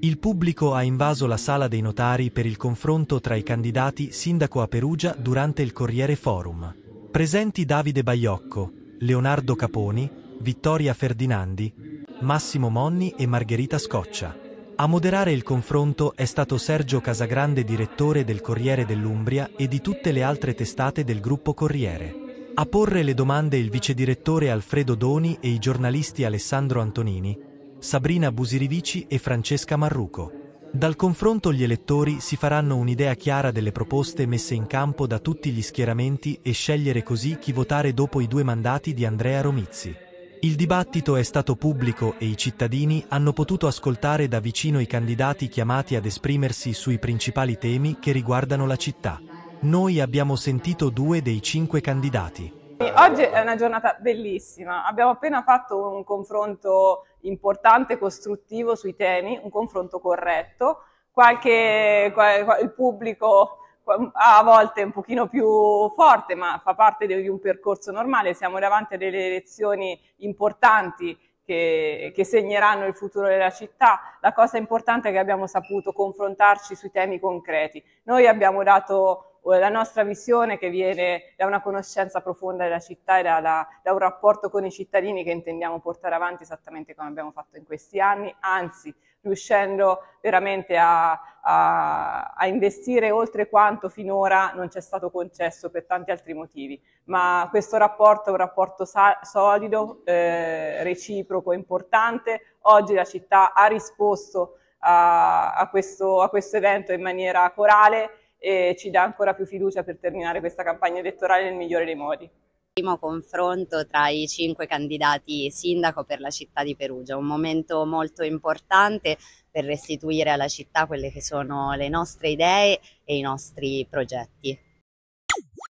Il pubblico ha invaso la sala dei notari per il confronto tra i candidati sindaco a Perugia durante il Corriere Forum. Presenti Davide Baiocco, Leonardo Caponi, Vittoria Ferdinandi, Massimo Monni e Margherita Scoccia. A moderare il confronto è stato Sergio Casagrande direttore del Corriere dell'Umbria e di tutte le altre testate del gruppo Corriere. A porre le domande il vicedirettore Alfredo Doni e i giornalisti Alessandro Antonini, Sabrina Busirivici e Francesca Marruco. Dal confronto gli elettori si faranno un'idea chiara delle proposte messe in campo da tutti gli schieramenti e scegliere così chi votare dopo i due mandati di Andrea Romizzi. Il dibattito è stato pubblico e i cittadini hanno potuto ascoltare da vicino i candidati chiamati ad esprimersi sui principali temi che riguardano la città. Noi abbiamo sentito due dei cinque candidati. Oggi è una giornata bellissima, abbiamo appena fatto un confronto importante, costruttivo sui temi, un confronto corretto, Qualche, il pubblico a volte un pochino più forte, ma fa parte di un percorso normale, siamo davanti a delle elezioni importanti che, che, segneranno il futuro della città. La cosa importante è che abbiamo saputo confrontarci sui temi concreti. Noi abbiamo dato la nostra visione che viene da una conoscenza profonda della città e da, da, da, un rapporto con i cittadini che intendiamo portare avanti esattamente come abbiamo fatto in questi anni, anzi riuscendo veramente a, a, a investire oltre quanto finora non ci è stato concesso per tanti altri motivi. Ma questo rapporto è un rapporto sa- solido, eh, reciproco, importante. Oggi la città ha risposto a questo, a questo evento in maniera corale e ci dà ancora più fiducia per terminare questa campagna elettorale nel migliore dei modi. Primo confronto tra i cinque candidati sindaco per la città di Perugia, un momento molto importante per restituire alla città quelle che sono le nostre idee e i nostri progetti.